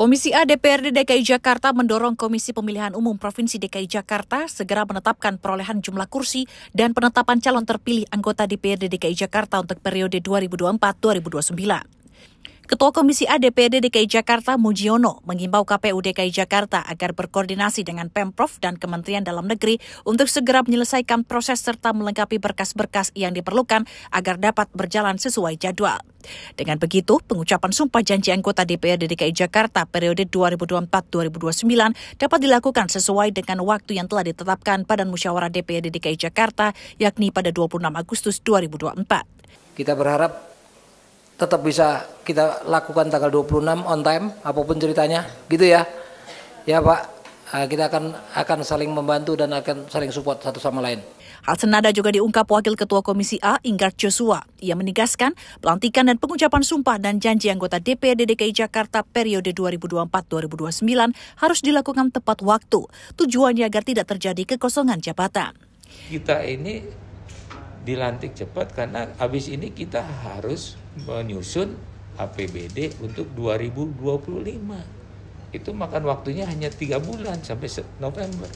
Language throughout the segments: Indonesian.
Komisi A DPRD DKI Jakarta mendorong Komisi Pemilihan Umum Provinsi DKI Jakarta segera menetapkan perolehan jumlah kursi dan penetapan calon terpilih anggota DPRD DKI Jakarta untuk periode 2024-2029. Ketua Komisi A DPD DKI Jakarta Mujiono mengimbau KPU DKI Jakarta agar berkoordinasi dengan Pemprov dan Kementerian Dalam Negeri untuk segera menyelesaikan proses serta melengkapi berkas-berkas yang diperlukan agar dapat berjalan sesuai jadwal. Dengan begitu, pengucapan sumpah janji anggota DPRD DKI Jakarta periode 2024-2029 dapat dilakukan sesuai dengan waktu yang telah ditetapkan pada Musyawarah DPRD DKI Jakarta, yakni pada 26 Agustus 2024. Kita berharap tetap bisa kita lakukan tanggal 26 on time apapun ceritanya gitu ya ya Pak eh, kita akan akan saling membantu dan akan saling support satu sama lain Hal senada juga diungkap Wakil Ketua Komisi A, Inggar Joshua. Ia menegaskan pelantikan dan pengucapan sumpah dan janji anggota DPRD DKI Jakarta periode 2024-2029 harus dilakukan tepat waktu. Tujuannya agar tidak terjadi kekosongan jabatan. Kita ini dilantik cepat karena habis ini kita harus menyusun APBD untuk 2025. Itu makan waktunya hanya tiga bulan sampai November.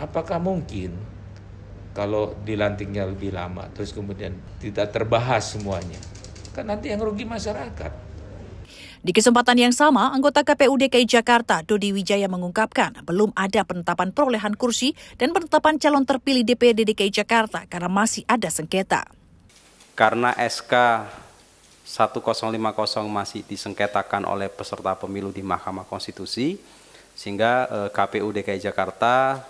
Apakah mungkin kalau dilantiknya lebih lama terus kemudian tidak terbahas semuanya? Kan nanti yang rugi masyarakat. Di kesempatan yang sama, anggota KPU DKI Jakarta Dodi Wijaya mengungkapkan belum ada penetapan perolehan kursi dan penetapan calon terpilih DPD DKI Jakarta karena masih ada sengketa. Karena SK 1050 masih disengketakan oleh peserta pemilu di Mahkamah Konstitusi, sehingga eh, KPU DKI Jakarta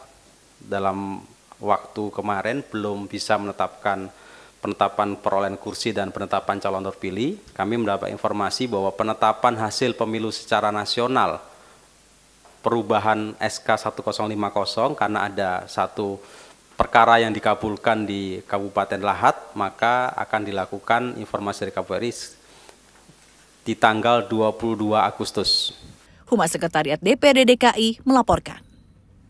dalam waktu kemarin belum bisa menetapkan penetapan perolehan kursi dan penetapan calon terpilih, kami mendapat informasi bahwa penetapan hasil pemilu secara nasional perubahan SK 1050 karena ada satu perkara yang dikabulkan di Kabupaten Lahat, maka akan dilakukan informasi recovery di tanggal 22 Agustus. Humas Sekretariat DPD DKI melaporkan.